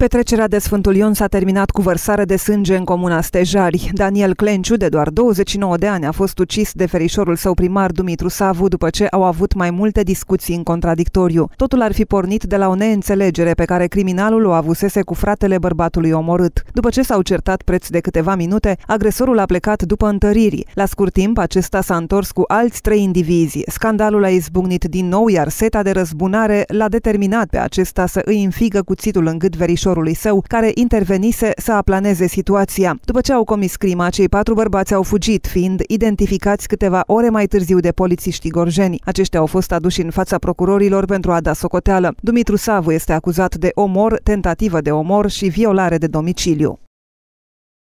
Petrecerea de Sfântul Ion s-a terminat cu vărsare de sânge în comuna Stejari. Daniel Clenciu, de doar 29 de ani, a fost ucis de ferișorul său primar Dumitru Savu după ce au avut mai multe discuții în contradictoriu. Totul ar fi pornit de la o neînțelegere pe care criminalul o avusese cu fratele bărbatului omorât. După ce s-au certat preț de câteva minute, agresorul a plecat după întăriri. La scurt timp, acesta s-a întors cu alți trei indivizi. Scandalul a izbucnit din nou, iar seta de răzbunare l-a determinat pe acesta să îi înfigă cuțitul în gât verișorul agresorului său, care intervenise să aplaneze situația. După ce au comis crima, cei patru bărbați au fugit, fiind identificați câteva ore mai târziu de polițiștii gorjeni. Aceștia au fost aduși în fața procurorilor pentru a da socoteală. Dumitru Savu este acuzat de omor, tentativă de omor și violare de domiciliu.